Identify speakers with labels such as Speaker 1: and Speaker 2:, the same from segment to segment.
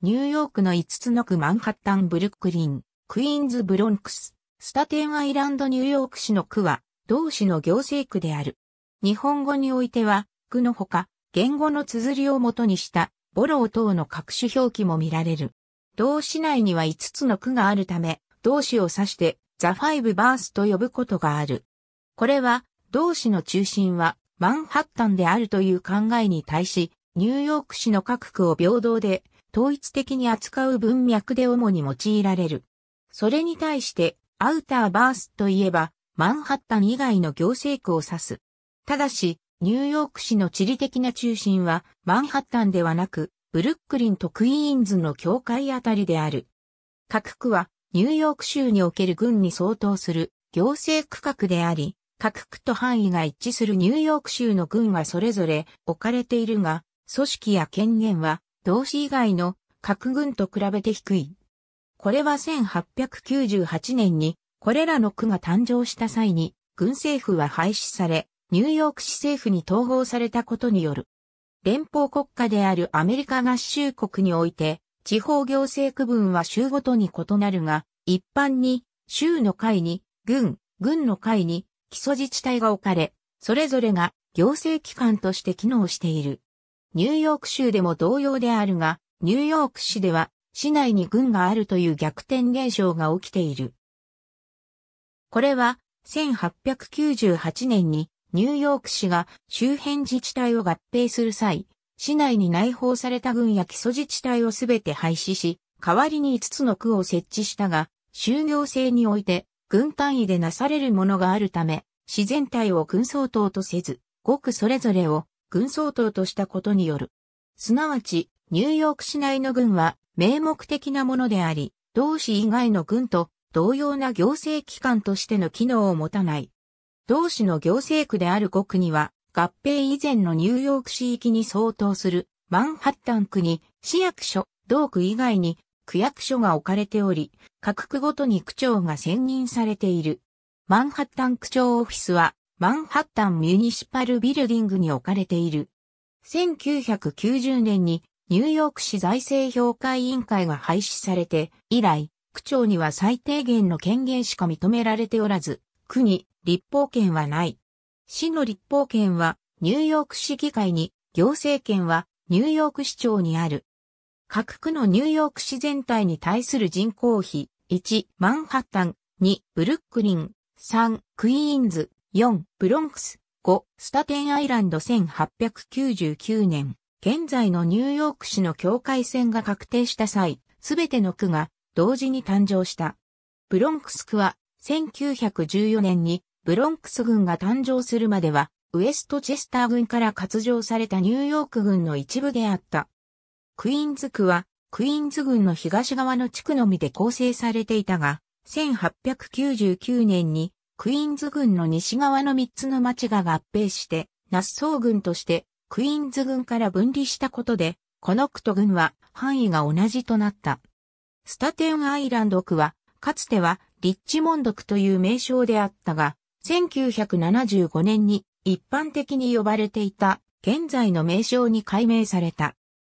Speaker 1: ニューヨークの5つの区マンハッタンブルックリン、クイーンズブロンクス、スタテンアイランドニューヨーク市の区は、同市の行政区である。日本語においては、区のほか、言語の綴りをもとにした、ボロー等の各種表記も見られる。同市内には5つの区があるため、同市を指して、ザ・ファイブ・バースと呼ぶことがある。これは、同市の中心は、マンハッタンであるという考えに対し、ニューヨーク市の各区を平等で、統一的に扱う文脈で主に用いられる。それに対して、アウターバースといえば、マンハッタン以外の行政区を指す。ただし、ニューヨーク市の地理的な中心は、マンハッタンではなく、ブルックリンとクイーンズの境界あたりである。各区は、ニューヨーク州における郡に相当する行政区画であり、各区と範囲が一致するニューヨーク州の郡はそれぞれ置かれているが、組織や権限は同志以外の各軍と比べて低い。これは1898年に、これらの区が誕生した際に、軍政府は廃止され、ニューヨーク市政府に統合されたことによる。連邦国家であるアメリカ合衆国において、地方行政区分は州ごとに異なるが、一般に、州の会に、軍、軍の会に、基礎自治体が置かれ、それぞれが行政機関として機能している。ニューヨーク州でも同様であるが、ニューヨーク市では市内に軍があるという逆転現象が起きている。これは1898年にニューヨーク市が周辺自治体を合併する際、市内に内包された軍や基礎自治体をすべて廃止し、代わりに5つの区を設置したが、就業制において軍単位でなされるものがあるため、自然体を軍総統とせず、ごくそれぞれを軍総統としたことによる。すなわち、ニューヨーク市内の軍は名目的なものであり、同市以外の軍と同様な行政機関としての機能を持たない。同市の行政区である5区には、合併以前のニューヨーク市域に相当するマンハッタン区に市役所、同区以外に区役所が置かれており、各区ごとに区長が選任されている。マンハッタン区長オフィスはマンハッタンミュニシパルビルディングに置かれている。1990年にニューヨーク市財政評価委員会が廃止されて以来、区長には最低限の権限しか認められておらず、区に立法権はない。市の立法権はニューヨーク市議会に、行政権はニューヨーク市長にある。各区のニューヨーク市全体に対する人口比、1、マンハッタン、2、ブルックリン、3、クイーンズ、4、ブロンクス、5、スタテンアイランド1899年、現在のニューヨーク市の境界線が確定した際、すべての区が同時に誕生した。ブロンクス区は、1914年にブロンクス軍が誕生するまでは、ウエストチェスター軍から割譲されたニューヨーク軍の一部であった。クイーンズ区は、クイーンズ軍の東側の地区のみで構成されていたが、1899年にクイーンズ軍の西側の3つの町が合併して、ナッソー軍としてクイーンズ軍から分離したことで、このクト軍は範囲が同じとなった。スタテンアイランド区は、かつてはリッチモンド区という名称であったが、1975年に一般的に呼ばれていた現在の名称に改名された。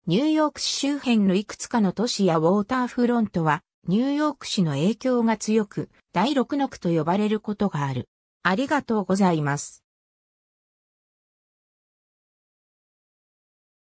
Speaker 1: ニューヨーク市周辺のいくつかの都市やウォーターフロントはニューヨーク市の影響が強く、第六の区と呼ばれることがある。ありがとうございます。